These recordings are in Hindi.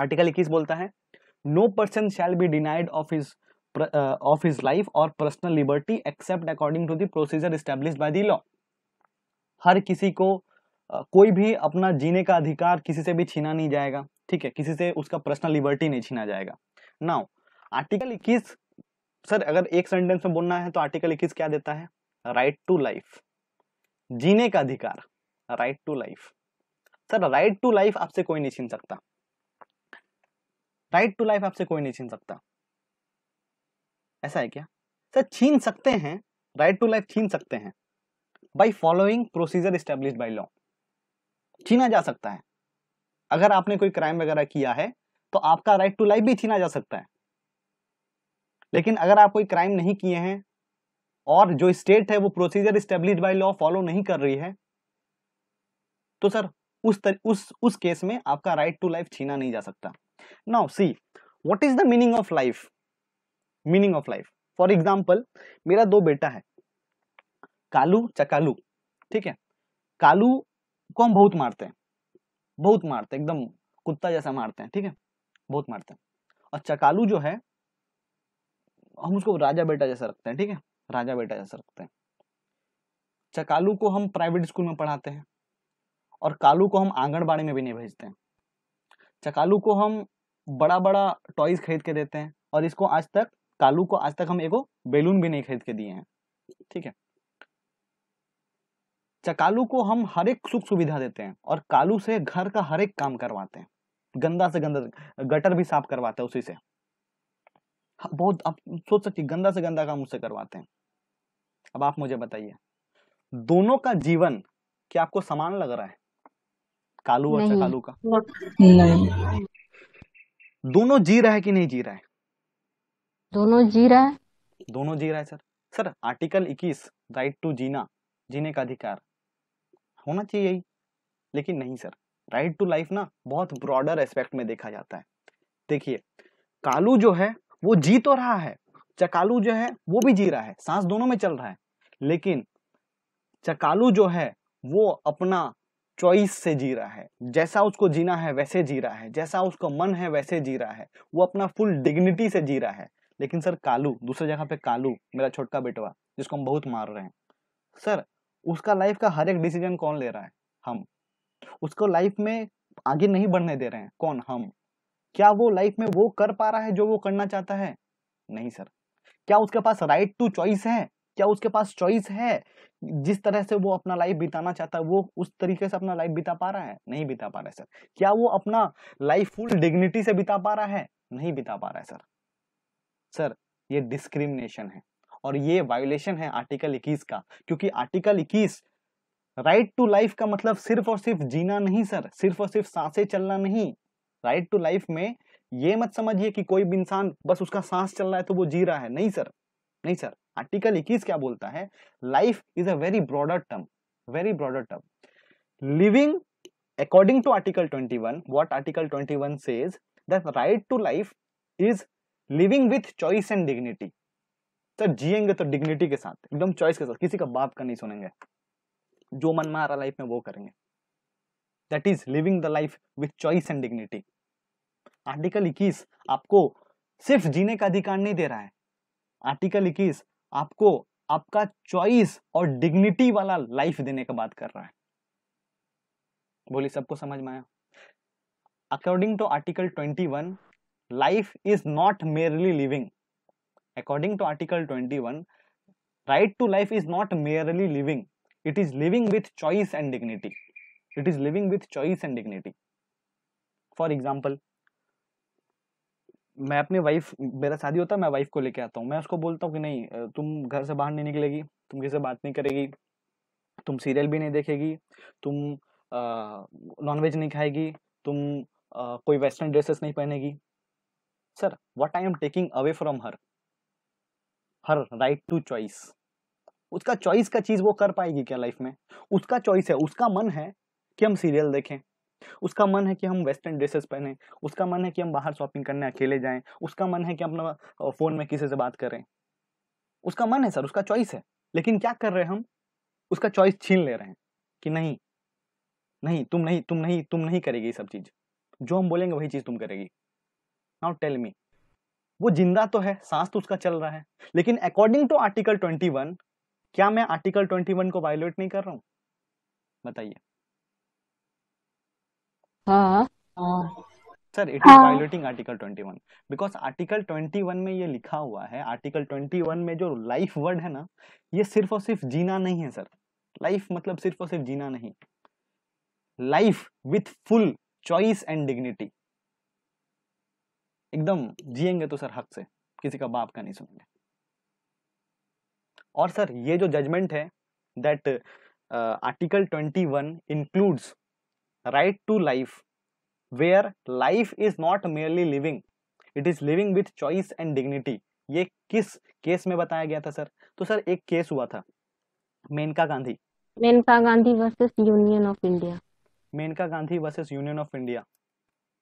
आर्टिकल 21 बोलता है no person shall be denied of his of his life और personal liberty except according to the procedure establish by the law हर किसी को uh, कोई भी अपना जीने का अधिकार किसी से भी छीना नहीं जाएगा ठीक है किसी से उसका पर्सनल लिबर्टी नहीं छीना जाएगा नाउ आर्टिकल 21 सर अगर एक सेंटेंस में बोलना है तो आर्टिकल 21 क्या देता है राइट टू लाइफ जीने का अधिकार right to life sir right to life आपसे कोई नहीं छीन सकता राइट टू लाइफ आपसे कोई नहीं छीन सकता ऐसा है क्या सर छीन सकते हैं राइट टू लाइफ छीन सकते हैं by following procedure establish by law छीना जा सकता है अगर आपने कोई क्राइम वगैरह किया है तो आपका राइट टू लाइफ भी छीना जा सकता है लेकिन अगर आप कोई क्राइम नहीं किए हैं और जो स्टेट है वो procedure establish by law follow नहीं कर रही है तो सर उस तर, उस उस केस में आपका राइट टू लाइफ छीना नहीं जा सकता now see what is the meaning of life meaning of life for example मेरा दो बेटा है कालू चकालू ठीक है कालू को हम बहुत मारते हैं बहुत मारते हैं एकदम कुत्ता जैसा मारते हैं ठीक है बहुत मारते हैं और चकालू जो है हम उसको राजा बेटा जैसा रखते हैं ठीक है राजा बेटा जैसा रखते हैं चकालू को हम प्राइवेट स्कूल में पढ़ाते हैं और कालू को हम आंगनबाड़ी में भी नहीं भेजते हैं चकालू अच्छा, को हम बड़ा बड़ा टॉयज खरीद के देते हैं और इसको आज तक कालू को आज तक हम एगो बेलून भी नहीं खरीद के दिए हैं ठीक है चकालू अच्छा, को हम हर एक सुख सुविधा देते हैं और कालू से घर का हर एक काम करवाते हैं गंदा से गंदा गटर भी साफ करवाते हैं उसी से हाँ, बहुत आप सोच सकती गंदा से गंदा काम उससे करवाते हैं अब आप मुझे बताइए दोनों का जीवन क्या आपको समान लग रहा है कालू और चकालू का नहीं दोनों जी रहा है कि नहीं जी रहा है दोनों जी रहा है दोनों जी रहा है sir sir article 21 right to जीना जीने का अधिकार होना चाहिए यही लेकिन नहीं सर राइट टू लाइफ ना बहुत ब्रॉडर एस्पेक्ट में देखा जाता है देखिए कालू जो है वो जी तो रहा है चकालू जो है वो भी जी रहा है सांस दोनों में चल रहा है लेकिन चकालू जो है वो अपना चॉइस से जी रहा है जैसा उसको जीना है वैसे जी रहा है जैसा उसको मन है वैसे जी रहा है वो अपना फुल डिग्निटी से जी रहा है लेकिन सर कालू दूसरे जगह पे कालू मेरा छोटा बेटवा जिसको हम बहुत मार रहे हैं सर उसका लाइफ का हर एक डिसीजन कौन ले रहा है हम उसको लाइफ में आगे नहीं बढ़ने दे रहे हैं कौन हम क्या वो लाइफ में वो कर पा रहा है जो वो करना चाहता है नहीं सर क्या उसके पास राइट टू चॉइस है क्या उसके पास चॉइस है जिस तरह से वो अपना लाइफ बिताना चाहता है वो उस तरीके से अपना लाइफ बिता पा रहा है नहीं बिता पा रहा है सर क्या वो अपना लाइफ फुल डिग्निटी से बिता पा रहा है नहीं बिता पा रहा है सर सर ये डिस्क्रिमिनेशन है और ये वायोलेशन है आर्टिकल इक्कीस का क्योंकि आर्टिकल इक्कीस राइट टू लाइफ का मतलब सिर्फ और सिर्फ जीना नहीं सर सिर्फ और सिर्फ सांसें चलना नहीं राइट टू लाइफ में ये मत समझिए कि कोई भी इंसान बस उसका सांस चल रहा है तो वो जी रहा है नहीं सर नहीं सर आर्टिकल इक्कीस क्या बोलता है life is a very broader term very broader term living according to article 21 what article 21 says the right to life is living with choice and dignity sir जिएंगे तो डिग्निटी के साथ एकदम चॉइस के साथ किसी का बाप का नहीं सुनेंगे जो मन में आ रहा लाइफ में वो करेंगे that is living the life with choice and dignity article इक्कीस आपको सिर्फ जीने का अधिकार नहीं दे रहा है आर्टिकल इक्कीस आपको आपका चॉइस और डिग्निटी वाला लाइफ देने का बात कर रहा है बोली सबको समझ में आया according to article 21 life is not merely living according to article 21 right to life is not merely living it is living with choice and dignity it is living with choice and dignity for example मैं अपनी वाइफ मेरा शादी होता है मैं वाइफ को लेके आता हूँ मैं उसको बोलता हूँ कि नहीं तुम घर से बाहर नहीं निकलेगी तुम किसी से बात नहीं करेगी तुम सीरियल भी नहीं देखेगी तुम नॉनवेज नहीं खाएगी तुम आ, कोई वेस्टर्न ड्रेसेस नहीं पहनेगी sir what I am taking away from her her right to choice उसका चॉइस का चीज़ वो कर पाएगी क्या लाइफ में उसका चॉइस है उसका मन है कि हम सीरियल देखें उसका मन है कि हम वेस्टर्न ड्रेसेस पहने उसका मन है कि हम बाहर शॉपिंग करने अकेले जाएं उसका मन है कि अपना फ़ोन में किसी से बात करें उसका मन है सर उसका चॉइस है लेकिन क्या कर रहे हैं हम उसका चॉइस छीन ले रहे हैं कि नहीं नहीं तुम नहीं तुम नहीं तुम नहीं करेगी सब चीज़ जो हम बोलेंगे वही चीज़ तुम करेगी नाउ टेल मी वो जिंदा तो है सांस तो उसका चल रहा है लेकिन अकॉर्डिंग टू आर्टिकल ट्वेंटी क्या मैं आर्टिकल ट्वेंटी को वायोलेट नहीं कर रहा हूँ बताइए sir it is violating article 21 because article 21 में ये लिखा हुआ है आर्टिकल 21 में जो लाइफ वर्ड है ना ये सिर्फ और सिर्फ जीना नहीं है सर लाइफ मतलब सिर्फ और सिर्फ जीना नहीं life with full choice and dignity एकदम जिएंगे तो सर हक से किसी का बाप का नहीं सुनेंगे और सर ये जो जजमेंट है that article twenty one includes right to life where life is not merely living it is living with choice and dignity ये किस केस में बताया गया था सर तो सर एक केस हुआ था Maneka Gandhi Maneka Gandhi versus union of India Maneka Gandhi versus union of India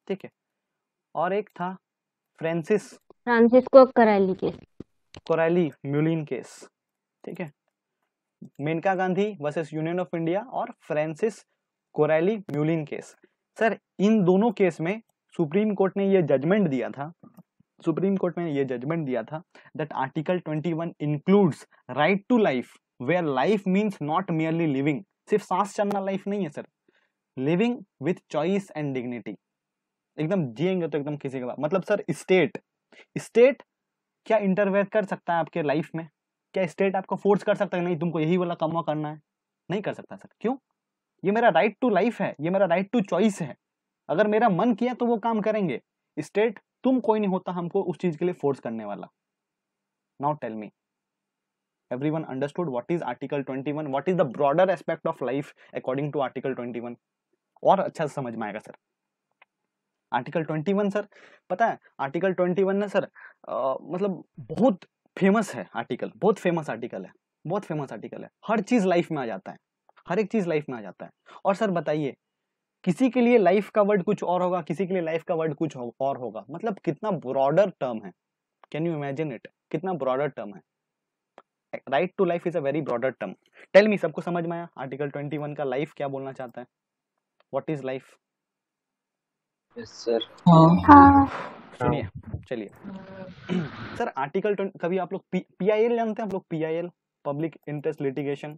ठीक है और एक था Francis Francisco Coralie case Coralie Mullin case ठीक है Maneka Gandhi versus union of India और Francis Coralie Mullin case sir इन दोनों केस में सुप्रीम कोर्ट ने यह जजमेंट दिया था सुप्रीम कोर्ट में यह जजमेंट दिया था that article 21 includes right to life where life means not merely living सिर्फ सांस चलना लाइफ नहीं है sir living with choice and dignity एकदम जिएंगे तो एकदम किसी के बाद मतलब सर स्टेट स्टेट क्या इंटरवेयर कर सकता है आपके लाइफ में क्या स्टेट आपको फोर्स कर सकता है नहीं तुमको यही वाला कमवा करना है नहीं कर सकता सर क्यों ये मेरा राइट टू लाइफ है ये मेरा राइट टू चॉइस है अगर मेरा मन किया तो वो काम करेंगे स्टेट तुम कोई नहीं होता हमको उस चीज के लिए फोर्स करने वाला now tell me what is article twenty one what is the broader aspect of life according to article twenty one और अच्छा समझ में आएगा sir article twenty one sir पता है आर्टिकल ट्वेंटी वन ना सर आ, मतलब बहुत फेमस है आर्टिकल बहुत फेमस आर्टिकल है बहुत फेमस आर्टिकल है हर चीज लाइफ में आ जाता है हर एक चीज़ लाइफ में आ जाता है और सर बताइए किसी के लिए लाइफ का वर्ड कुछ और होगा किसी के लिए लाइफ का वर्ड कुछ और होगा मतलब कितना ब्रॉडर टर्म है कैन यू इमेजिन इट कितना ब्रॉडर टर्म है right to life is a very broader term tell me सबको समझ में आया आर्टिकल 21 का लाइफ क्या बोलना चाहता है व्हाट इज लाइफ सुनिए चलिए सर आर्टिकल कभी आप लोग पी आई एल जानते हैं आप लोग P I L public interest litigation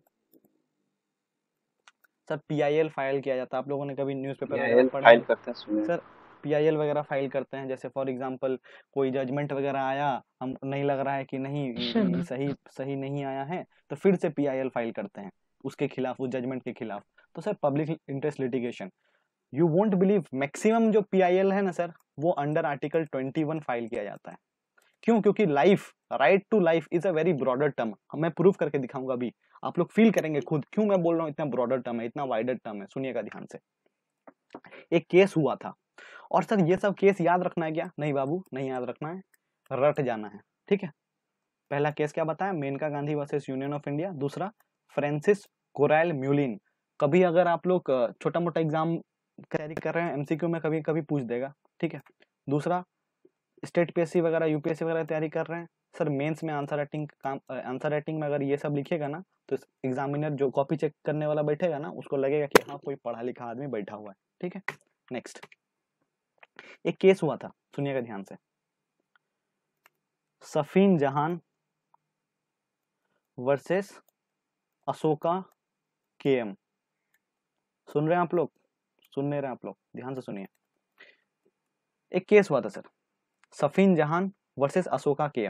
sir PIL file किया जाता है आप लोगों ने कभी न्यूज़पेपर वगैरह पढ़ा फाइल करते हैं सर पीआईएल वगैरह फाइल करते हैं जैसे फॉर एग्जांपल कोई जजमेंट वगैरह आया हम नहीं लग रहा है कि नहीं सही सही नहीं आया है तो फिर से पीआईएल फाइल करते हैं उसके खिलाफ उस जजमेंट के खिलाफ तो sir public interest litigation you won't believe maximum जो पीआईएल है ना सर वो अंडर आर्टिकल 21 फाइल किया जाता है क्यों क्योंकि life right to life is a very broader term मैं प्रूव करके दिखाऊंगा अभी आप लोग फील करेंगे खुद क्यों मैं बोल रहा हूँ इतना ब्रॉडर टर्म है इतना वाइडर टर्म है सुनिएगा ध्यान से एक केस हुआ था और सर ये सब केस याद रखना है क्या नहीं बाबू नहीं याद रखना है रट जाना है ठीक है पहला केस क्या बताया Maneka Gandhi versus union of India दूसरा फ्रेंसिस कोरायल म्यूलिन कभी अगर आप लोग छोटा मोटा एग्जाम तैयारी कर रहे हैं एमसीक्यू में कभी कभी पूछ देगा ठीक है दूसरा स्टेट पी वगैरह यूपीएससी वगैरह तैयारी कर रहे हैं सर मेंस में आंसर राइटिंग काम आंसर राइटिंग में अगर ये सब लिखेगा ना तो एग्जामिनर जो कॉपी चेक करने वाला बैठेगा ना उसको लगेगा कि हाँ कोई पढ़ा लिखा आदमी बैठा हुआ है ठीक है नेक्स्ट एक केस हुआ था सुनिएगा ध्यान से सफीन जहान वर्सेस अशोका के एम सुन रहे हैं आप लोग सुन रहे हैं आप लोग ध्यान से सुनिए एक केस हुआ था सर सफ़ीन जहान वर्सेस अशोका के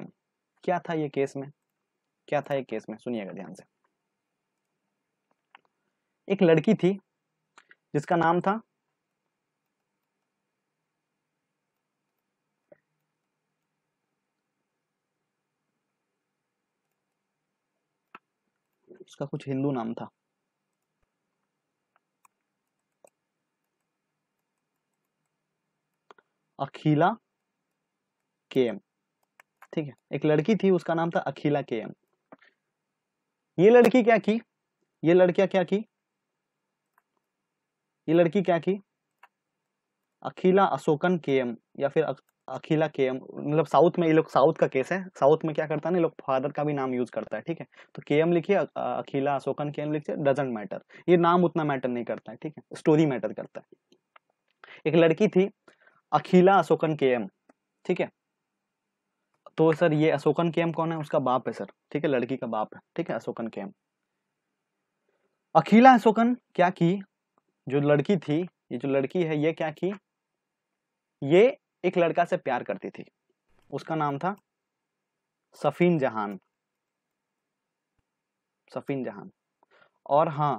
क्या था ये केस में क्या था ये केस में सुनिएगा ध्यान से एक लड़की थी जिसका नाम था उसका कुछ हिंदू नाम था अखिला के एम ठीक है एक लड़की थी उसका नाम था अखिला के एम ये लड़की क्या की ये लड़कियां क्या की ये लड़की क्या की अखिला अशोकन के एम या फिर अखिला के एम मतलब साउथ में ये लोग साउथ का केस है साउथ में क्या करता है ना लोग फादर का भी नाम यूज करता है ठीक है तो के एम लिखिए अखिला अशोकन के एम लिखिए डजेंट मैटर ये नाम उतना मैटर नहीं करता है ठीक है स्टोरी मैटर करता है एक लड़की थी अखिला अशोकन के एम ठीक है तो सर ये अशोकन केम कौन है उसका बाप है सर ठीक है लड़की का बाप है ठीक है अशोकन केम अखिला अशोकन क्या की जो लड़की थी ये जो लड़की है ये क्या की ये एक लड़का से प्यार करती थी उसका नाम था सफीन जहान सफीन जहान और हाँ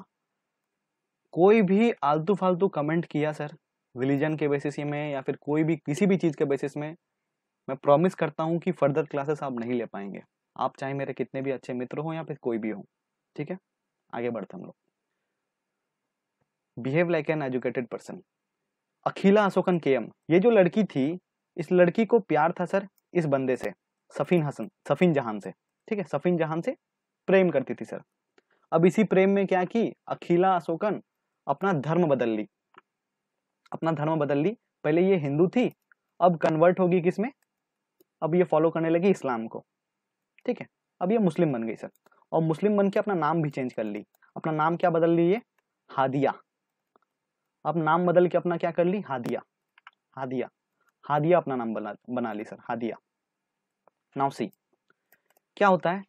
कोई भी आलतू फालतू कमेंट किया सर रिलीजन के बेसिस में या फिर कोई भी किसी भी चीज़ के बेसिस में मैं प्रॉमिस करता हूँ कि फर्दर क्लासेस आप नहीं ले पाएंगे आप चाहे मेरे कितने भी अच्छे मित्र हो या फिर कोई भी हो ठीक है आगे बढ़ते हम लोग behave like an educated person Akhila Asokan के ये जो लड़की थी इस लड़की को प्यार था सर इस बंदे से सफीन हसन सफीन जहान से ठीक है सफीन जहान से प्रेम करती थी सर अब इसी प्रेम में क्या की अखिला अशोकन अपना धर्म बदल ली अपना धर्म बदल ली पहले ये हिंदू थी अब कन्वर्ट होगी किसमें अब ये फॉलो करने लगी इस्लाम को ठीक है अब ये मुस्लिम बन गई सर और मुस्लिम बन के अपना नाम भी चेंज कर ली अपना नाम क्या बदल ली ये हादिया अब नाम बदल के अपना क्या कर ली हादिया हादिया हादिया अपना नाम बना बना ली सर हादिया नाउ सी क्या होता है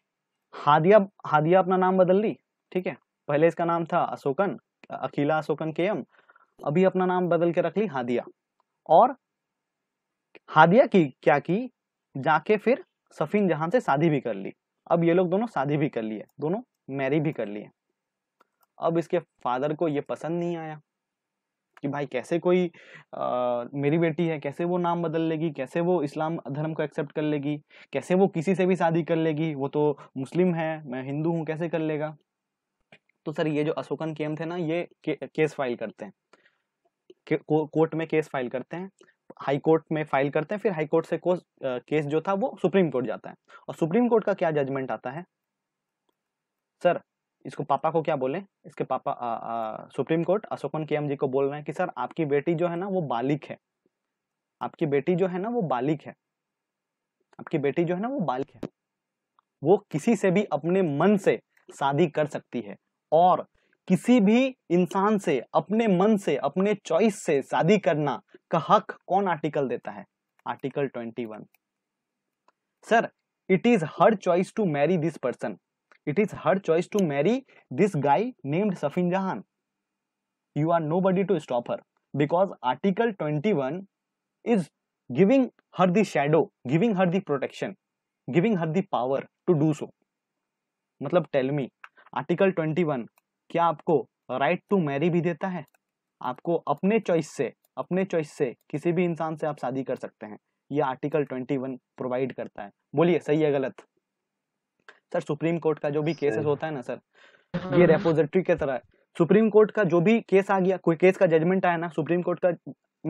हादिया हादिया अपना नाम बदल ली ठीक है पहले इसका नाम था अशोकन अकीला अशोकन के एम अभी अपना नाम बदल के रख ली हादिया और हादिया की क्या की जाके फिर सफीन जहां से शादी भी कर ली अब ये लोग दोनों शादी भी कर लिए दोनों मैरी भी कर लिए अब इसके फादर को ये पसंद नहीं आया कि भाई कैसे कोई आ, मेरी बेटी है कैसे वो नाम बदल लेगी कैसे वो इस्लाम धर्म को एक्सेप्ट कर लेगी कैसे वो किसी से भी शादी कर लेगी वो तो मुस्लिम है मैं हिंदू हूँ कैसे कर लेगा तो सर ये जो अशोकन केम थे ना ये के, केस फाइल करते हैं के, को, कोर्ट में केस फाइल करते हैं हाई कोर्ट में फाइल करते हैं फिर हाई कोर्ट से आ, केस जो था वो सुप्रीम कोर्ट जाता है और सुप्रीम कोर्ट का क्या जजमेंट आता है सर इसको पापा को क्या बोले इसके पापा आ, आ, सुप्रीम कोर्ट अशोकन के जी को बोल रहे हैं कि सर आपकी बेटी जो है ना वो बालिक है आपकी बेटी जो है ना वो बालिक है आपकी बेटी जो है ना वो बालिक है वो किसी से भी अपने मन से शादी कर सकती है और किसी भी इंसान से अपने मन से अपने चॉइस से शादी करना का हक कौन आर्टिकल देता है article 21 sir it is her choice to marry this person it is her choice to marry this guy named Shafin Jahan you you are nobody to stop her because article 21 is giving her the shadow giving her the protection giving her the power to do so मतलब टेल मी आर्टिकल 21 क्या आपको राइट टू मैरी भी देता है आपको अपने चॉइस से अपने चॉइस से किसी भी इंसान से आप शादी कर सकते हैं यह आर्टिकल 21 प्रोवाइड करता है बोलिए सही है गलत सर सुप्रीम कोर्ट का जो भी केसेस होता है ना सर ये रेपोजिटरी के तरह है सुप्रीम कोर्ट का जो भी केस आ गया कोई केस का जजमेंट आया ना सुप्रीम कोर्ट का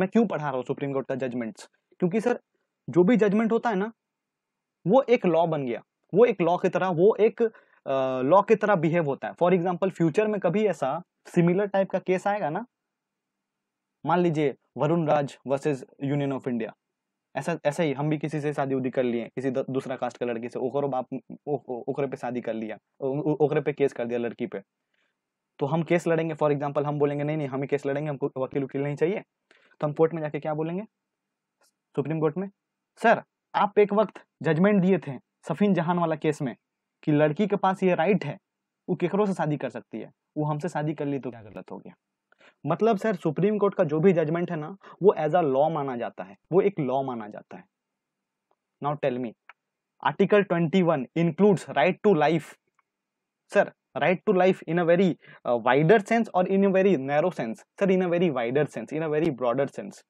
मैं क्यों पढ़ा रहा हूँ सुप्रीम कोर्ट का जजमेंट्स क्योंकि सर जो भी जजमेंट होता है ना वो एक लॉ बन गया वो एक लॉ की तरह वो एक लॉ की तरह बिहेव होता है फॉर एग्जाम्पल फ्यूचर में कभी ऐसा सिमिलर टाइप का केस आएगा ना मान लीजिए Varun Raj versus union of India ऐसा ऐसा ही हम भी किसी से शादी उदी कर लिए किसी दूसरा कास्ट के लड़की से ओकरो बाप ओकरे पे शादी कर लिया ओकरे पे केस कर दिया लड़की पे तो हम केस लड़ेंगे फॉर एग्जाम्पल हम बोलेंगे नहीं नहीं हम ही केस लड़ेंगे हमको वकील वकील नहीं चाहिए तो हम कोर्ट में जाके क्या बोलेंगे सुप्रीम कोर्ट में सर आप एक वक्त जजमेंट दिए थे सफीन जहान वाला केस में कि लड़की के पास ये राइट है वो केकरों से शादी कर सकती है वो हमसे शादी कर ली तो क्या गलत हो गया मतलब सर सुप्रीम कोर्ट का जो भी जजमेंट है ना वो एज अ लॉ माना जाता है वो एक लॉ माना जाता है now tell me article 21 includes right to life sir right to life in a very wider sense और in a very narrow sense sir in a very wider sense in a very broader sense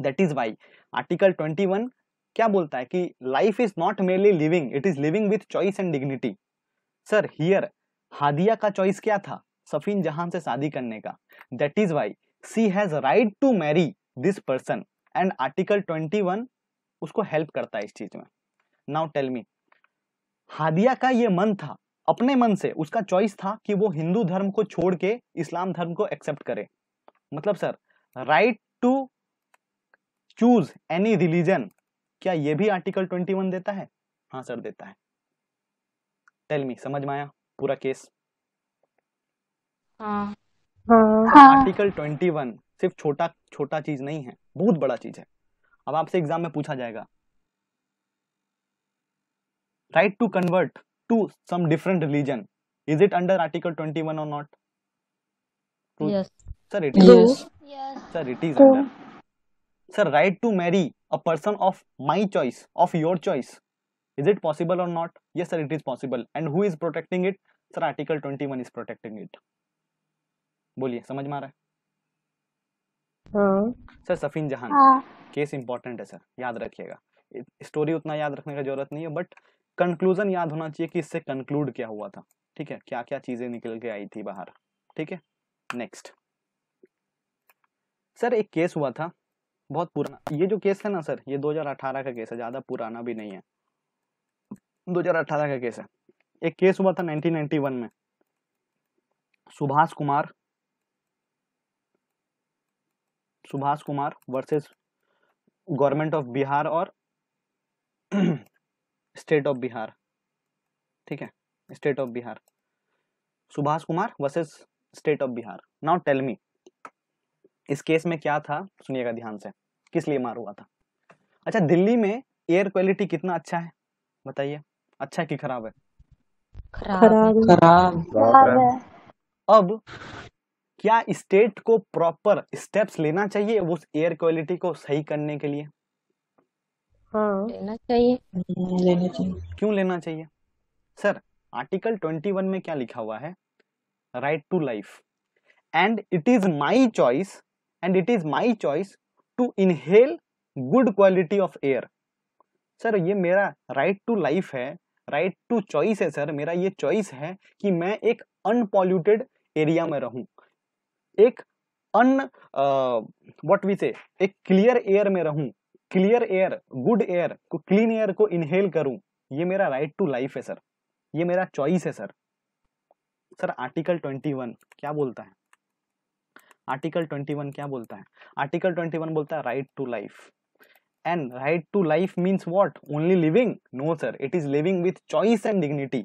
that is why article twenty one क्या बोलता है कि life is not merely living it is living with choice and dignity sir here Hadiya का चॉइस क्या था सफीन जहां से शादी करने का that is why she has right to marry this person and article twenty one उसको हेल्प करता है इस चीज में नाउ टेल मी हादिया का ये मन था अपने मन से उसका चॉइस था कि वो हिंदू धर्म को छोड़ के इस्लाम धर्म को एक्सेप्ट करे मतलब sir right to choose any religion क्या यह भी आर्टिकल 21 देता है हाँ सर देता है टेल मी समझ में आया पूरा केस आर्टिकल 21 सिर्फ छोटा छोटा चीज नहीं है बहुत बड़ा चीज है अब आपसे एग्जाम में पूछा जाएगा right to convert to some different religion is it under article 21 और not sir it is sir it is under sir right to marry a person of my choice of your choice is it possible or not yes sir it is possible and who is protecting it sir article 21 is protecting it बोलिए समझ में आ रहा है सर सफीन जहान केस इंपॉर्टेंट है सर याद रखिएगा स्टोरी उतना याद रखने का जरूरत नहीं है बट कंक्लूजन याद होना चाहिए कि इससे कंक्लूड क्या हुआ था ठीक है क्या क्या चीजें निकल के आई थी बाहर ठीक है नेक्स्ट सर एक केस हुआ था बहुत पुराना ये जो केस है ना सर ये 2018 का केस है ज़्यादा पुराना भी नहीं है 2018 का केस है एक केस हुआ था 1991 में Subhash Kumar Subhash Kumar versus government of Bihar और स्टेट ऑफ बिहार ठीक है state of Bihar Subhash Kumar versus state of Bihar now tell me इस केस में क्या था सुनिएगा ध्यान से किस लिए मार हुआ था अच्छा दिल्ली में एयर क्वालिटी कितना अच्छा है बताइए अच्छा कि खराब है खराब अब क्या स्टेट को प्रॉपर स्टेप्स लेना चाहिए उस एयर क्वालिटी को सही करने के लिए हाँ लेना चाहिए लेना चाहिए क्यों लेना चाहिए सर आर्टिकल 21 में क्या लिखा हुआ है right to life and it is my choice and it is my choice to inhale good quality of air sir ये मेरा राइट टू लाइफ है राइट टू चॉइस है सर मेरा ये चॉइस है कि मैं एक अनपॉल्यूटेड एरिया में रहूं एक अन व्हाट वी से एक क्लियर एयर में रहूं क्लियर एयर गुड एयर को क्लीन एयर को इनहेल करूं ये मेरा राइट टू लाइफ है सर ये मेरा चॉइस है sir sir article twenty one क्या बोलता है आर्टिकल ट्वेंटी वन क्या बोलता है आर्टिकल ट्वेंटी वन बोलता है right to life and right to life means what only living no sir it is living with choice and dignity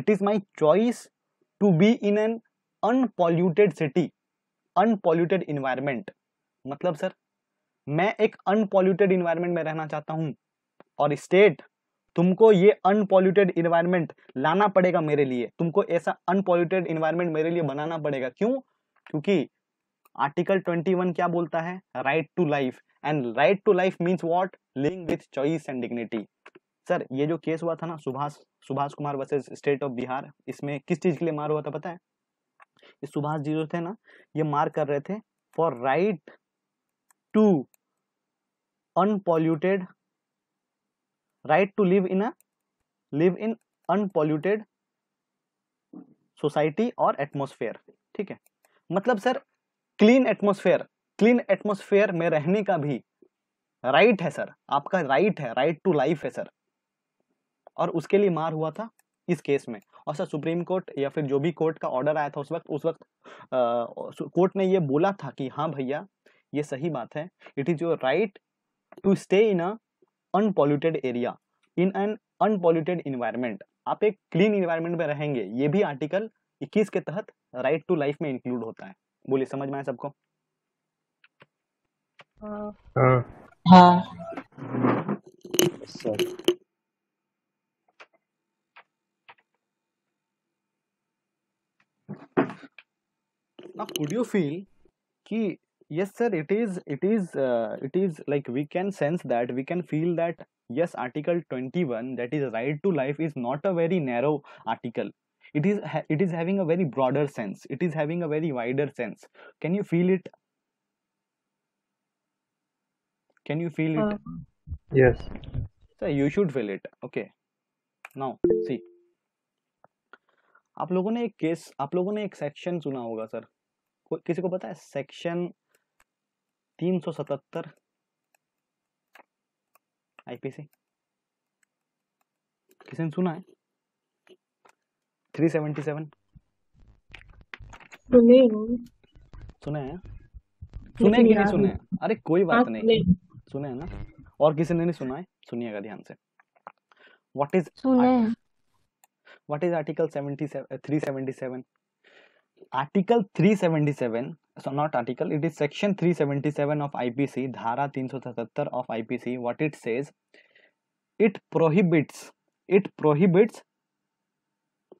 it is my choice to be in an unpolluted city unpolluted environment मतलब सर मैं एक अनपॉल्यूटेड इन्वायरमेंट में रहना चाहता हूँ और स्टेट तुमको ये अनपॉल्यूटेड इन्वायरमेंट लाना पड़ेगा मेरे लिए तुमको ऐसा अनपॉल्यूटेड इन्वायरमेंट मेरे लिए बनाना पड़ेगा क्यों क्योंकि आर्टिकल 21 क्या बोलता है right to life and right to life means what living with choice and dignity sir ये जो केस हुआ था ना Subhash Subhash Kumar versus state of Bihar इसमें किस चीज के लिए मार हुआ था पता है ये सुभाष जी जो थे ना ये मार कर रहे थे for right to unpolluted right to live in live in unpolluted society और एटमोसफेयर ठीक है मतलब sir clean atmosphere clean atmosphere में रहने का भी राइट right है सर आपका राइट right है राइट टू लाइफ है सर और उसके लिए मार हुआ था इस केस में और सर सुप्रीम कोर्ट या फिर जो भी कोर्ट का ऑर्डर आया था उस वक्त उस वक्त कोर्ट ने ये बोला था कि हाँ भैया ये सही बात है it is your right to stay in a unpolluted area in an unpolluted environment आप एक क्लीन इन्वायरमेंट में रहेंगे ये भी आर्टिकल 21 के तहत राइट टू लाइफ में इंक्लूड होता है बोलिए समझ में आया सबको कुड यू फील कि yes sir it is it is it is like we can sense that we can feel that yes article twenty one that is right to life is not a very narrow article it is it is having a very broader sense it is having a very wider sense can you feel it can you feel it uh, yes so you should feel it okay now see आप लोगों ने एक केस आप लोगों ने एक सेक्शन सुना होगा सर को, किसी को पता है सेक्शन 377 आईपीसी किसी ने सुना है थ्री सेवेंटी सेवन सुने सुने सुने कि नहीं सुने अरे कोई बात नहीं सुने है ना और किसी ने नहीं सुना है सुनिएगा ध्यान से what is what is article 377 article 377 so not article it is section 377 of ipc dhara 377 of ipc what it says it prohibits it prohibits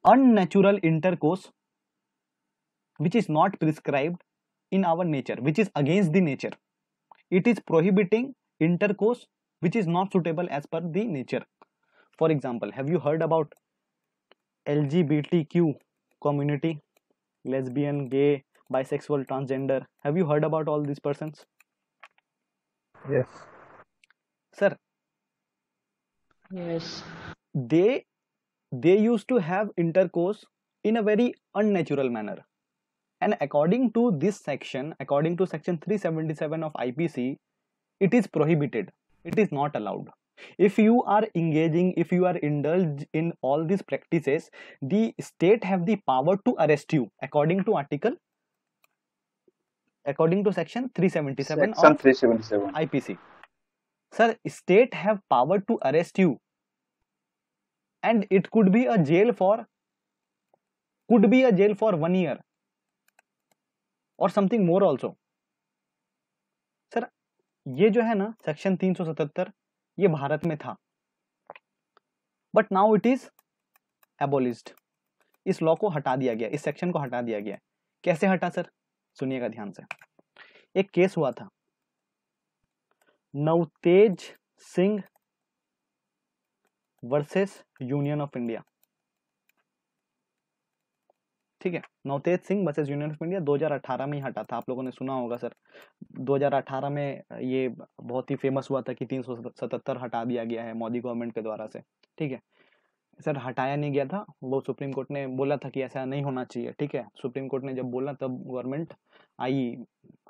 unnatural intercourse which is not prescribed in our nature which is against the nature it is prohibiting intercourse which is not suitable as per the nature for example have you heard about lgbtq community lesbian gay bisexual transgender have you heard about all these persons yes sir yes they they used to have intercourse in a very unnatural manner. And according to this section, according to section 377 of IPC, it is prohibited. It is not allowed. If you are engaging, if you are indulged in all these practices, the state have the power to arrest you according to article, according to section 377 section of 377. IPC. Sir, state have power to arrest you and it could be a jail for could be a jail for one year और समथिंग मोर ऑल्सो सर ये जो है ना सेक्शन 377 ये भारत में था but now it is abolished इस लॉ को हटा दिया गया इस सेक्शन को हटा दिया गया कैसे हटा सर सुनिएगा ध्यान से एक केस हुआ था Navtej Singh versus union of India ठीक है Navtej Singh versus union of India 2018 में ही हटा था आप लोगों ने सुना होगा सर 2018 में ये बहुत ही फेमस हुआ था कि 377 हटा दिया गया है मोदी गवर्नमेंट के द्वारा से ठीक है सर हटाया नहीं गया था वो सुप्रीम कोर्ट ने बोला था कि ऐसा नहीं होना चाहिए ठीक है सुप्रीम कोर्ट ने जब बोला तब गवर्नमेंट आई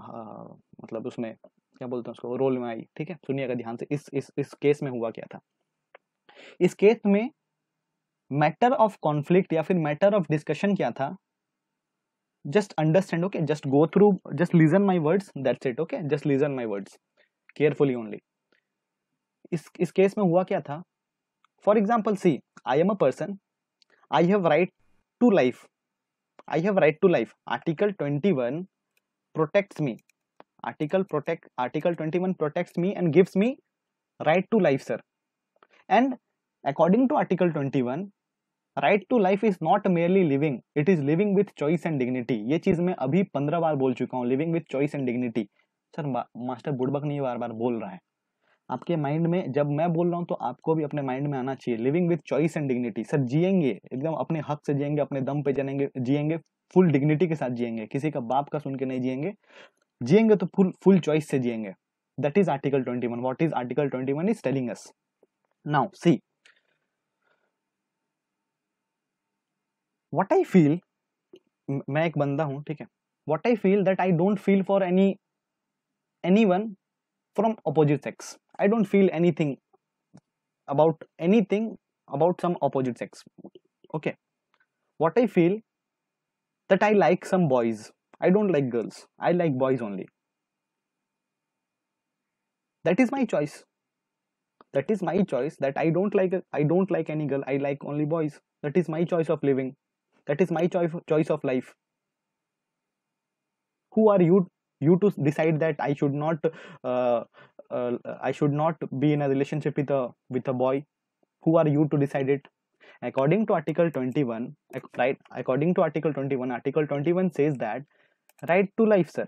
आ, हाँ, मतलब उसमें क्या बोलते हैं उसको रोल में आई ठीक है सुनिएगा ध्यान से इस इस इस केस में हुआ क्या था इस केस में मैटर ऑफ कॉन्फ्लिक्ट या फिर मैटर ऑफ डिस्कशन क्या था just understand okay just go through just listen my words that's it okay just listen my words carefully only इस इस केस में हुआ क्या था for example see I am a person I have right to life I have right to life article twenty one protects me article protect article twenty one protects me and gives me right to life sir and According to Article 21, right to life is not merely living it is living with choice and dignity ये चीज मैं अभी पंद्रह बार बोल चुका हूँ living with choice and dignity sir master बुड़बक नहीं बार बार बोल रहा है आपके माइंड में जब मैं बोल रहा हूँ तो आपको भी अपने माइंड में आना चाहिए living with choice and dignity sir जिएंगे एकदम अपने हक से जिएंगे अपने दम पे जनेंगे जिएंगे फुल डिग्निटी के साथ जिएंगे किसी का बाप का सुन के नहीं जिएंगे जिएंगे तो फुल फुल चॉइस से जिएंगे that is article twenty one what is article twenty one is telling us now see what i feel मैं एक बंदा हूँ ठीक what i feel that i don't feel for any anyone from opposite sex i don't feel anything about anything about some opposite sex okay what i feel that i like some boys i don't like girls i like boys only that is my choice that is my choice that i don't like i don't like any girl i like only boys that is my choice of living that is my choice choice of life who are you you to decide that i should not uh, uh, i should not be in a relationship with a with a boy who are you to decide it according to article 21 right according to article 21 article 21 says that right to life sir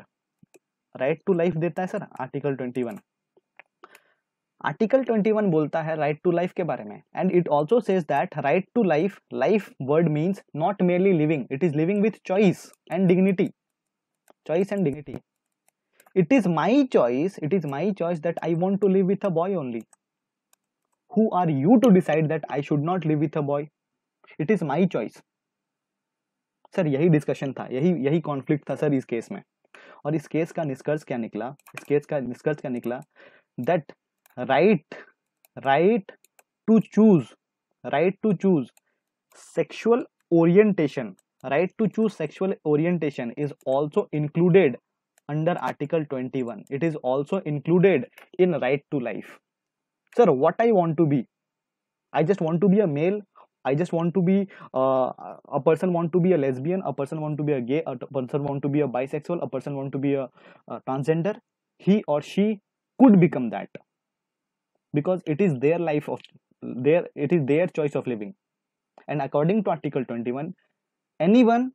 right to life deta sir article 21 article 21 बोलता है राइट टू लाइफ के बारे में and it also says that right to life life word means not merely living it is living with choice and dignity choice and dignity it is my choice it is my choice that I want to live with a boy only who are you to decide that I should not live with a boy it is my choice sir यही डिस्कशन था यही यही कॉन्फ्लिक्ट था सर इस केस में और इस केस का निष्कर्ष क्या निकला इस केस का निष्कर्ष क्या निकला that right right to choose right to choose sexual orientation right to choose sexual orientation is also included under article 21 it is also included in right to life sir what i want to be i just want to be a male i just want to be uh, a person want to be a lesbian a person want to be a gay a person want to be a bisexual a person want to be a, a transgender he or she could become that because it is their life of their it is their choice of living and according to article 21 anyone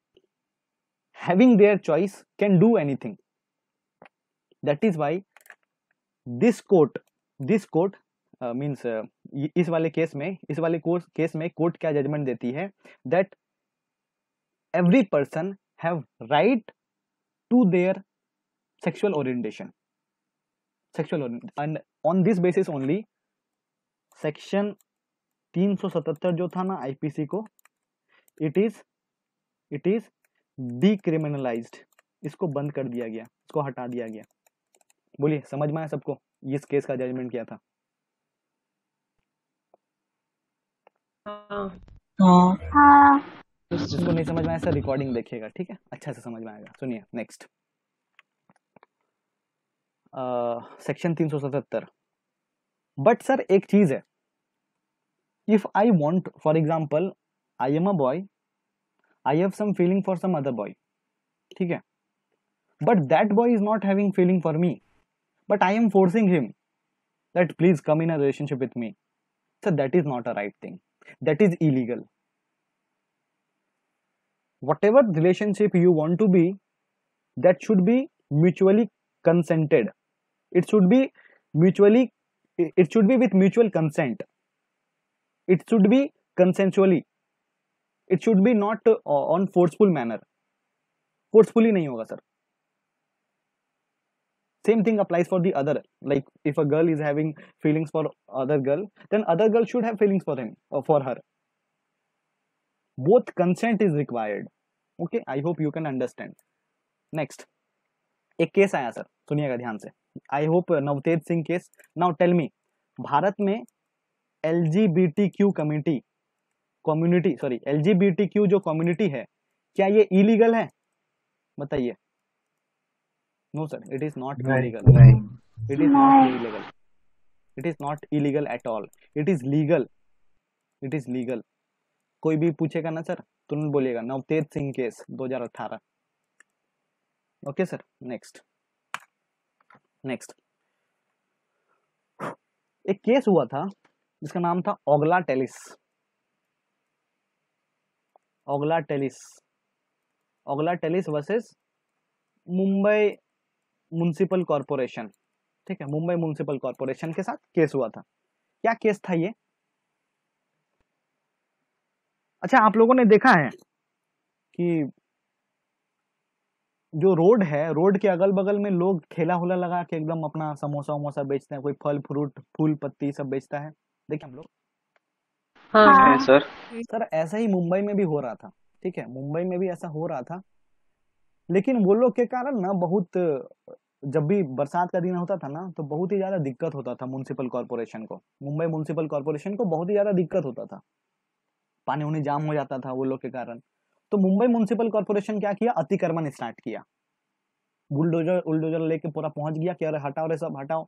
having their choice can do anything that is why this court this court uh, means uh, is case mein is wale court, case mein court kya judgment deti hai that every person have right to their sexual orientation sexual and on this basis only section 377 जो था ना आईपीसी को it is it is decriminalised इसको बंद कर दिया गया इसको हटा दिया गया बोलिए समझ में आया सबको इस केस का जजमेंट क्या था हाँ हाँ जिसको नहीं समझ में आया सर रिकॉर्डिंग देखिएगा ठीक है अच्छा से समझ में आएगा सुनिए नेक्स्ट सेक्शन तीन सौ सतहत्तर बट सर एक चीज़ है if I want for example I am a boy I have some feeling for some other boy ठीक है but that boy is not having feeling for me but I am forcing him that please come in a relationship with me sir that is not a right thing that is illegal whatever relationship you want to be that should be mutually consented it should be mutually it should be with mutual consent it should be consensually it should be not on forceful manner forcefully नहीं होगा sir same thing applies for the other like if a girl is having feelings for other girl then other girl should have feelings for him for her both consent is required okay I hope you can understand next एक केस आया सर सुनिएगा ध्यान से I hope Navtej Singh case now tell me Bharat में L G B T Q community community sorry L G B T Q जो कम्युनिटी है क्या ये इलीगल है बताइए no sir it is not illegal it is not illegal it is not illegal at all it is legal it is legal कोई भी पूछेगा ना सर तुरंत बोलिएगा Navtej Singh case 2018 okay sir next next एक केस हुआ था जिसका नाम था ओगला Tellis ओगला Tellis ओगला Tellis versus Mumbai municipal corporation ठीक है मुंबई म्यूनसिपल कॉरपोरेशन के साथ केस हुआ था क्या केस था ये अच्छा आप लोगों ने देखा है कि जो रोड है रोड के अगल बगल में लोग खेला हुला लगा के एकदम अपना समोसा वमोसा बेचते हैं कोई फल फ्रूट फूल पत्ती सब बेचता है देखिए हम लोग हाँ, हाँ। सर सर ऐसा ही मुंबई में भी हो रहा था ठीक है मुंबई में भी ऐसा हो रहा था लेकिन वो लोग के कारण ना बहुत जब भी बरसात का दिन होता था ना तो बहुत ही ज्यादा दिक्कत होता था म्यूनसिपल कॉरपोरेशन को मुंबई म्यूनसिपल कॉरपोरेशन को बहुत ही ज्यादा दिक्कत होता था पानी उन्हें जाम हो जाता था वो लोग के कारण तो मुंबई म्यूनसिपल कॉर्पोरेशन क्या किया अतिक्रमण स्टार्ट किया बुलडोजर उलडोजर लेके पूरा पहुंच गया कि अरे हटाओ रे सब हटाओ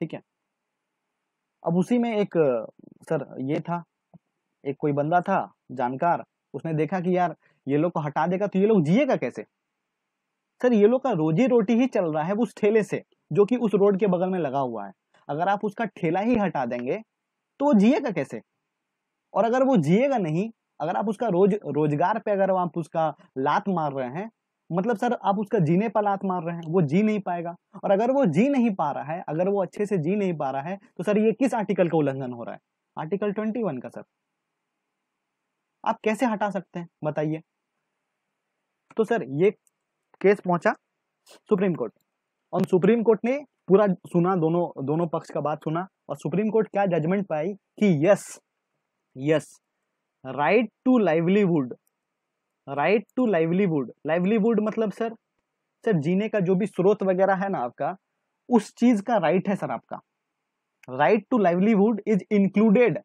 ठीक है अब उसी में एक सर ये था एक कोई बंदा था जानकार उसने देखा कि यार ये लोग को हटा देगा तो ये लोग जिएगा कैसे सर ये लोग का रोजी रोटी ही चल रहा है उस ठेले से जो कि उस रोड के बगल में लगा हुआ है अगर आप उसका ठेला ही हटा देंगे तो वो जिएगा कैसे और अगर वो जिएगा नहीं अगर आप उसका रोज रोजगार पे अगर आप उसका लात मार रहे हैं मतलब सर आप उसका जीने पर लात मार रहे हैं वो जी नहीं पाएगा और अगर वो जी नहीं पा रहा है अगर वो अच्छे से जी नहीं पा रहा है तो सर ये किस आर्टिकल का उल्लंघन हो रहा है आर्टिकल ट्वेंटी वन का सर आप कैसे हटा सकते हैं बताइए तो सर ये केस पहुंचा सुप्रीम कोर्ट और सुप्रीम कोर्ट ने पूरा सुना दोनों दोनों पक्ष का बात सुना और सुप्रीम कोर्ट क्या जजमेंट पाई कि yes yes right to livelihood right to livelihood livelihood मतलब सर सर जीने का जो भी स्रोत वगैरह है ना आपका उस चीज का राइट right है सर आपका right to livelihood is included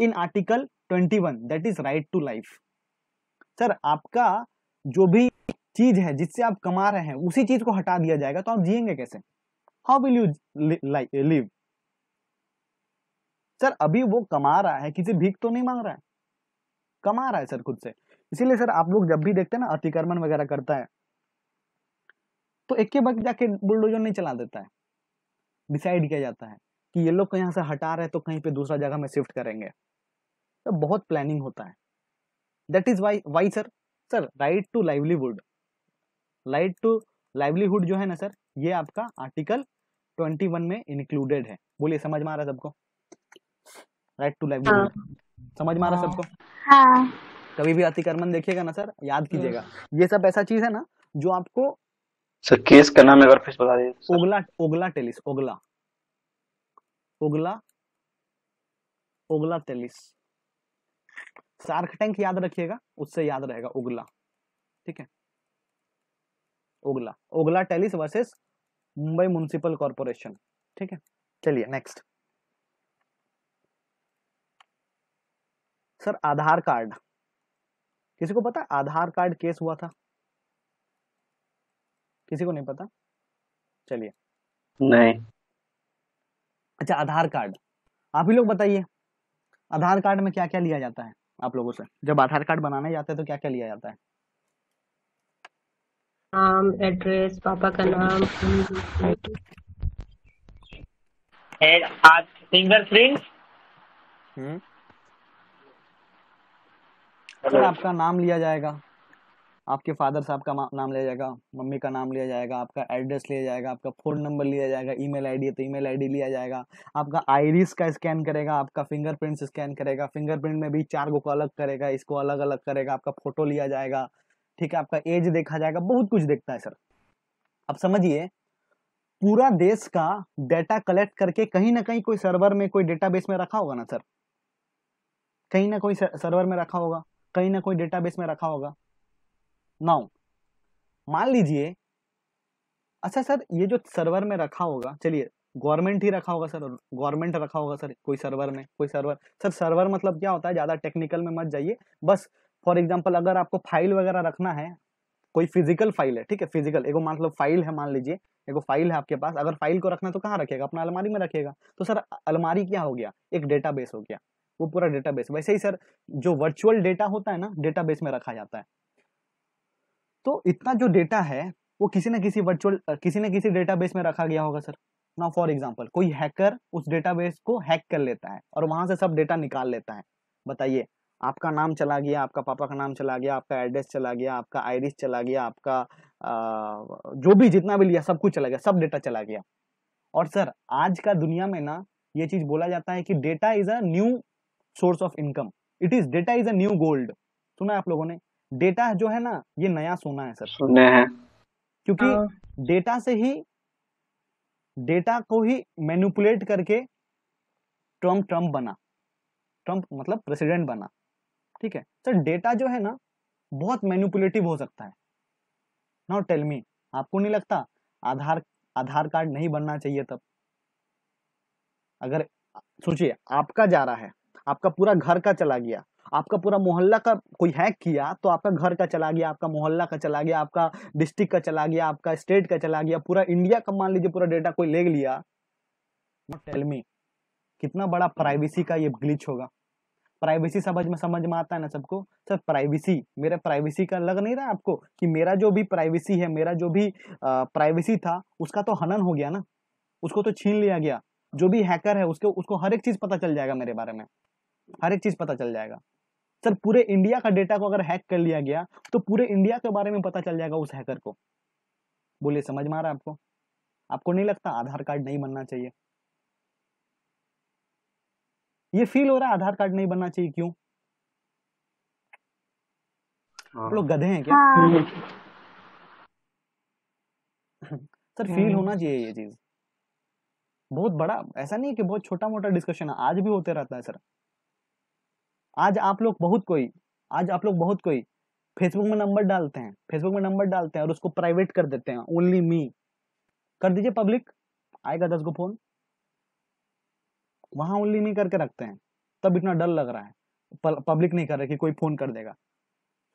in article 21 that is right to life sir आपका जो भी चीज है जिससे आप कमा रहे हैं उसी चीज को हटा दिया जाएगा तो आप जिएंगे कैसे how will you live sir अभी वो कमा रहा है किसी भीख तो नहीं मांग रहा है कमा रहा है सर खुद से इसीलिए सर आप लोग जब भी देखते हैं ना अतिक्रमण वगैरह करता है तो एक के वक्त जाके बुलडोजर नहीं चला देता है डिसाइड किया जाता है कि ये लोग यहाँ से हटा रहे तो कहीं पे दूसरा जगह में शिफ्ट करेंगे तो बहुत प्लानिंग होता है that is why why sir sir right to livelihood right to livelihood जो है ना सर ये आपका आर्टिकल 21 में इंक्लूडेड है बोलिए समझ में आ रहा है सबको राइट टू लाइवलीहुड समझ मारा हाँ। सबको हाँ। कभी भी अतिक्रमण देखिएगा ना सर याद हम्म। कीजिएगा ये सब ऐसा चीज है ना जो आपको सर केस का नाम अगर फिर बता दीजिए ओगला ओगला टेलिस ओगला ओगला ओगला टेलिस सार्क टैंक याद रखिएगा उससे याद रहेगा ओगला ठीक है ओगला ओगला Tellis versus Mumbai municipal corporation ठीक है चलिए नेक्स्ट सर आधार कार्ड किसी को पता आधार कार्ड केस हुआ था किसी को नहीं पता चलिए नहीं अच्छा आधार कार्ड आप ही लोग बताइए आधार कार्ड में क्या क्या लिया जाता है आप लोगों से जब आधार कार्ड बनाने जाते हैं तो क्या क्या लिया जाता है नाम एड्रेस पापा का नाम फिंगरप्रिंट सर आपका नाम लिया जाएगा आपके फादर साहब का नाम लिया जाएगा मम्मी का नाम लिया जाएगा आपका एड्रेस लिया जाएगा आपका फ़ोन नंबर लिया जाएगा ईमेल आईडी है तो ईमेल आईडी लिया जाएगा आपका आईरिस का स्कैन करेगा आपका फिंगरप्रिंट स्कैन करेगा फिंगरप्रिंट में भी चार गो को अलग करेगा इसको अलग अलग करेगा आपका फ़ोटो लिया जाएगा ठीक है आपका एज देखा जाएगा बहुत कुछ देखता है सर अब समझिए पूरा देश का डेटा कलेक्ट करके कहीं ना कहीं कोई सर्वर में कोई डेटाबेस में रखा होगा ना सर कहीं ना कोई सर्वर में रखा होगा कहीं ना कोई डेटाबेस में रखा होगा नाउ मान लीजिए अच्छा सर ये जो सर्वर में रखा होगा चलिए गवर्नमेंट ही रखा होगा सर गवर्नमेंट रखा होगा सर कोई सर्वर में कोई सर्वर सर सर्वर मतलब क्या होता है ज़्यादा टेक्निकल में मत जाइए बस फॉर एग्जाम्पल अगर आपको फाइल वगैरह रखना है कोई फिजिकल फाइल है ठीक है फिजिकल एगो मतलब फाइल है मान लीजिए एगो फाइल है आपके पास अगर फाइल को रखना है तो कहाँ रखेगा अपना अलमारी में रखेगा तो सर अलमारी क्या हो गया एक डेटाबेस हो गया वो पूरा डेटाबेस वैसे ही सर जो वर्चुअल डेटा होता है ना डेटाबेस में रखा जाता है तो इतना जो डेटा है वो किसी ना किसी वर्चुअल किसी ना किसी डेटाबेस में रखा गया होगा सर ना फॉर एग्जाम्पल कोई हैकर उस डेटाबेस को हैक कर लेता है और वहां से सब डेटा निकाल लेता है बताइए आपका नाम चला गया आपका पापा का नाम चला गया आपका एड्रेस चला गया आपका आईडिस चला गया आपका आ, जो भी जितना भी लिया सब कुछ चला गया सब डेटा चला गया और सर आज का दुनिया में ना ये चीज बोला जाता है कि data is a new source of income it is data is a new gold सुना है आप लोगों ने डेटा जो है ना ये नया सोना है सर सुना है क्योंकि डेटा हाँ। से ही डेटा को ही मैनुपुलेट करके ट्रम्प ट्रम्प बना ट्रम्प मतलब प्रेसिडेंट बना ठीक है सर डेटा जो है ना बहुत मैनुपुलेटिव हो सकता है नाउ टेल मी आपको नहीं लगता आधार आधार कार्ड नहीं बनना चाहिए तब अगर सोचिए आपका जा रहा है आपका पूरा घर का चला गया आपका पूरा मोहल्ला का कोई हैक किया तो आपका घर का चला गया आपका मोहल्ला का चला गया आपका डिस्ट्रिक्ट का चला गया आपका स्टेट का चला गया पूरा इंडिया का मान लीजिए पूरा डेटा कोई ले लिया टेल मी कितना बड़ा प्राइवेसी का ये ग्लिच होगा प्राइवेसी समझ में समझ में आता है ना सबको सर प्राइवेसी मेरा प्राइवेसी का लग नहीं रहा आपको कि मेरा जो भी प्राइवेसी है मेरा जो भी प्राइवेसी था उसका तो हनन हो गया ना उसको तो छीन लिया गया जो भी हैकर है उसके उसको हर एक चीज़ पता चल जाएगा मेरे बारे में हर एक चीज़ पता चल जाएगा सर पूरे इंडिया का डेटा को अगर हैक कर लिया गया तो पूरे इंडिया के बारे में पता चल जाएगा उस हैकर को बोलिए समझ में आ रहा है आपको आपको नहीं लगता आधार कार्ड नहीं बनना चाहिए ये फील हो रहा है आधार कार्ड नहीं बनना चाहिए क्यों आप हाँ। लोग गधे हैं क्या हाँ। Sir feel hmm. होना चाहिए ये चीज बहुत बड़ा ऐसा नहीं है कि बहुत छोटा मोटा डिस्कशन है आज भी होते रहता है सर आज आप लोग बहुत कोई आज आप लोग बहुत कोई फेसबुक में नंबर डालते हैं फेसबुक में नंबर डालते हैं और उसको प्राइवेट कर देते हैं ओनली मी कर दीजिए पब्लिक आएगा दस गो फोन वहां ओनली मी करके रखते हैं तब इतना डर लग रहा है पब्लिक नहीं कर रहा कि कोई फोन कर देगा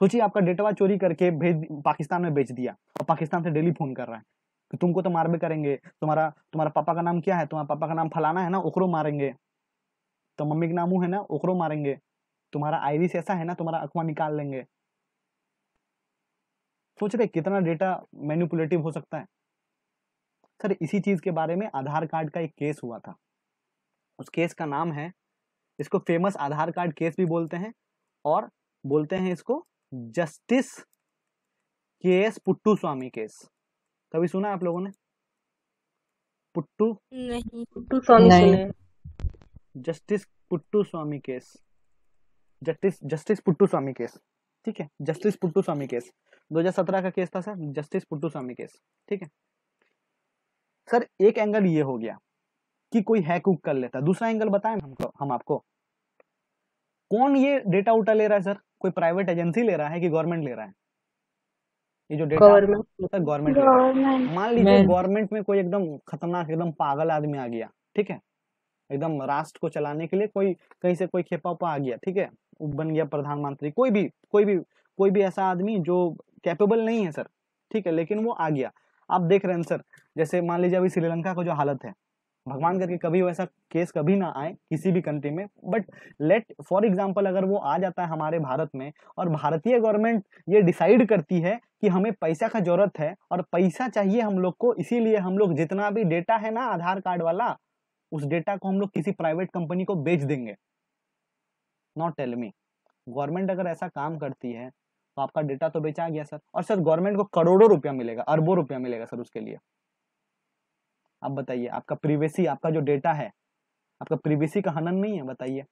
सोचिए आपका डेटावा चोरी करके भेज पाकिस्तान में बेच दिया और पाकिस्तान से डेली फोन कर रहा है कि तो तुमको तो मार भी करेंगे तुम्हारा तुम्हारा पापा का नाम क्या है तुम्हारा पापा का नाम फलाना है ना ओकरो मारेंगे तो मम्मी का नाम है ना ओकरो मारेंगे तुम्हारा आईरिस ऐसा है ना तुम्हारा अकवा निकाल लेंगे सोच रहे कितना डेटा मैनिपुलेटिव हो सकता है सर इसी चीज़ के बारे में आधार कार्ड का एक केस हुआ था उस केस का नाम है इसको फेमस आधार कार्ड केस भी बोलते हैं और बोलते हैं इसको जस्टिस के एस पुट्टू स्वामी केस कभी सुना है आप लोगों ने पुट्टू नहीं Puttaswamy justice Puttaswamy case justice justice Puttaswamy case ठीक है जस्टिस पुट्टू स्वामी केस 2017 का केस था sir justice Puttaswamy case ठीक है सर एक एंगल ये हो गया कि कोई हैक उक कर लेता दूसरा एंगल बताए हमको हम आपको कौन ये डेटा उटा ले रहा है सर कोई प्राइवेट एजेंसी ले रहा है कि गवर्नमेंट ले रहा है ये जो डेटा गवर्नमेंट मान लीजिए गवर्नमेंट में कोई एकदम खतरनाक एकदम पागल आदमी आ गया ठीक है एकदम राष्ट्र को चलाने के लिए कोई कहीं से कोई खेपा उपा आ गया ठीक है बन गया प्रधानमंत्री कोई भी कोई भी कोई भी ऐसा आदमी जो कैपेबल नहीं है सर ठीक है लेकिन वो आ गया आप देख रहे हैं सर जैसे मान लीजिए अभी श्रीलंका का जो हालत है भगवान करके कभी वैसा केस कभी ना आए किसी भी कंट्री में बट लेट फॉर एग्जाम्पल अगर वो आ जाता है हमारे भारत में और भारतीय गवर्नमेंट ये डिसाइड करती है कि हमें पैसा का जरूरत है और पैसा चाहिए हम लोग को इसीलिए हम लोग जितना भी डेटा है ना आधार कार्ड वाला उस डेटा को हम लोग किसी प्राइवेट कंपनी को बेच देंगे नॉट टेल मी गवर्नमेंट अगर ऐसा काम करती है तो आपका डेटा तो बेचा गया सर और सर गवर्नमेंट को करोड़ों रुपया मिलेगा अरबों रुपया मिलेगा सर उसके लिए आप बताइए आपका प्रीवेसी आपका जो डेटा है आपका प्रीवेसी का हनन नहीं है बताइए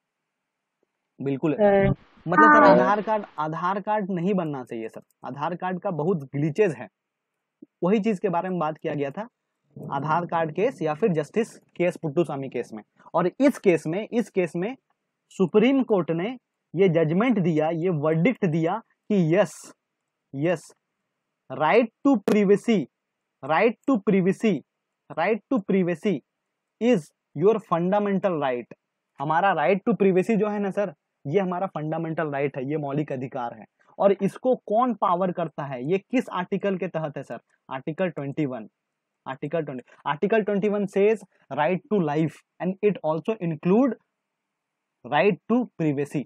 बिल्कुल है। मतलब सर हाँ। आधार कार्ड आधार कार्ड नहीं बनना चाहिए सर आधार कार्ड का बहुत ग्लीचेज है वही चीज के बारे में बात किया गया था आधार कार्ड केस या फिर justice case Puttaswamy case में और इस केस में इस केस में सुप्रीम कोर्ट ने ये जजमेंट दिया ये वर्डिक्ट दिया कि yes yes right to privacy right to privacy right to privacy is your fundamental right हमारा राइट टू प्रिवेसी जो है ना सर ये हमारा फंडामेंटल राइट है ये मौलिक अधिकार है और इसको कौन पावर करता है ये किस आर्टिकल के तहत है sir article twenty one article 20 article 21 says right to life and it also include right to privacy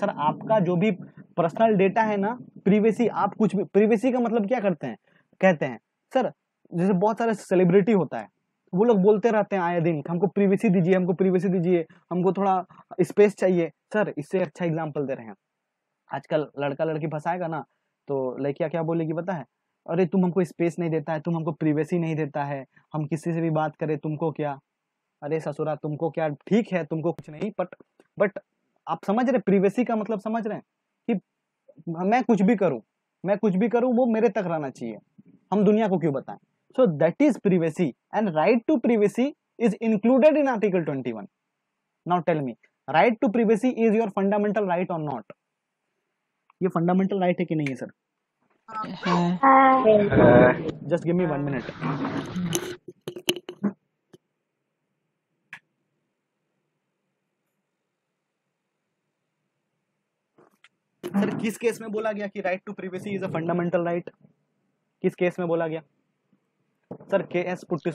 sir आपका जो भी पर्सनल डेटा है ना प्रीवेसी आप कुछ भी प्रीवेसी का मतलब क्या करते हैं कहते हैं सर जैसे बहुत सारे सेलिब्रिटी होता है वो लोग बोलते रहते हैं आए दिन हमको प्रीवेसी दीजिए हमको प्रीवेसी दीजिए हमको थोड़ा स्पेस चाहिए सर इससे अच्छा एग्जाम्पल दे रहे हैं आजकल लड़का लड़की फंसाएगा ना तो लड़किया क्या बोलेगी पता है अरे तुम हमको स्पेस नहीं देता है तुम हमको प्रीवेसी नहीं देता है हम किसी से भी बात करें तुमको क्या अरे ससुरा तुमको क्या ठीक है तुमको कुछ नहीं बट बट आप समझ रहे प्रीवेसी का मतलब समझ रहे हैं कि हाँ, मैं कुछ भी करूं मैं कुछ भी करूं वो मेरे तक रहना चाहिए हम दुनिया को क्यों बताएं so that is privacy and right to privacy is included in article twenty one now tell me right to privacy is your fundamental right और नॉट ये फंडामेंटल राइट है कि नहीं है sir just give me one minute sir हाँ। किस केस में बोला गया कि right to privacy is a fundamental right किस केस में बोला गया सर के एस पुट्टी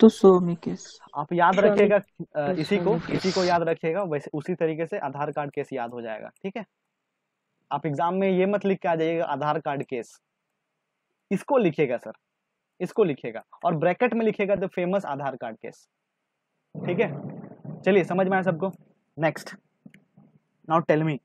तो सो केस आप याद रखिएगा इसी को इसी को याद रखिएगा वैसे उसी तरीके से आधार कार्ड केस याद हो जाएगा ठीक है आप एग्जाम में ये मत लिख के आ जाइएगा आधार कार्ड केस इसको लिखेगा सर इसको लिखिएगा और ब्रैकेट में लिखेगा the famous Aadhaar card case ठीक है चलिए समझ में आया सबको नेक्स्ट नाउ टेल मी